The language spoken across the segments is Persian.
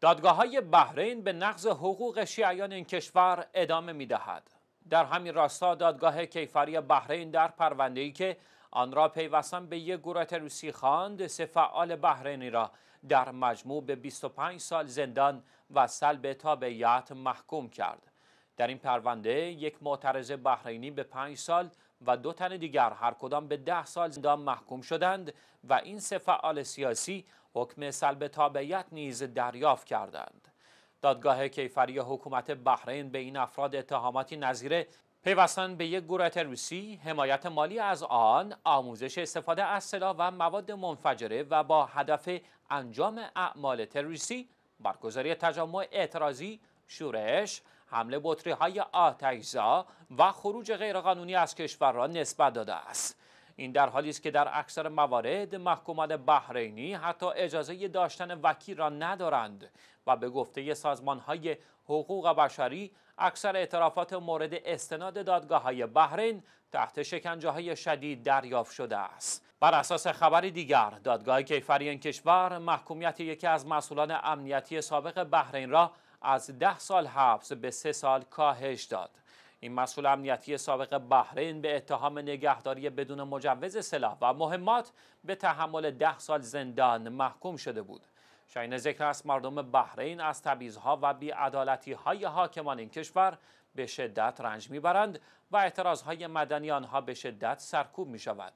دادگاه های بحرین به نقض حقوق شیعیان این کشور ادامه می دهد. در همین راستا دادگاه کیفری بحرین در پرونده ای که آن را پیوستن به یک گروه تروسی خواند سفعال بحرینی را در مجموع به 25 سال زندان و سلب تابعیت محکوم کرد. در این پرونده یک معترض بحرینی به پنج سال و دو تن دیگر هر کدام به ده سال زندان محکوم شدند و این سه فعال سیاسی حکم سلب تابعیت نیز دریافت کردند. دادگاه کیفری حکومت بحرین به این افراد اتهاماتی نظیر پیوستن به یک گروه تروریستی، حمایت مالی از آن، آموزش استفاده از سلاح و مواد منفجره و با هدف انجام اعمال تروریستی، برگزاری تجمع اعتراضی، شورش، حمله بطری های آتشزا و خروج غیرقانونی از کشور را نسبت داده است این در حالی است که در اکثر موارد محکومان بحرینی حتی اجازه داشتن وکیل را ندارند و به گفته سازمان های حقوق بشری اکثر اعترافات مورد استناد دادگاه های بحرین تحت شکنجه های شدید دریافت شده است بر اساس خبری دیگر دادگاه کیفری این کشور محکومیت یکی از مسئولان امنیتی سابق بحرین را از ده سال حبس به سه سال کاهش داد این مسئول امنیتی سابق بحرین به اتهام نگهداری بدون مجوز سلاح و مهمات به تحمل ده سال زندان محکوم شده بود شاین ذکر است مردم بحرین از تبیزها و بیعدالتی های حاکمان این کشور به شدت رنج میبرند و اعتراض های مدنی آنها به شدت سرکوب می شود.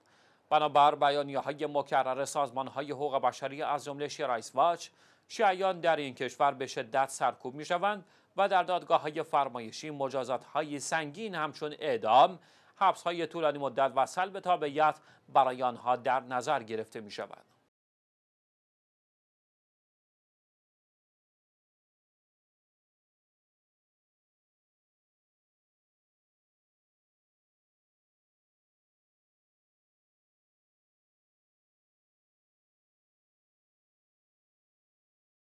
بنابر بیانیه های مکرر سازمان های حقوق بشری از جمله شرایس واچ شیعیان در این کشور به شدت سرکوب می شوند و در دادگاه های فرمایشی مجازات های سنگین همچون اعدام حبس های طولانی مدت و سلب تابعیت برای آنها در نظر گرفته می شود.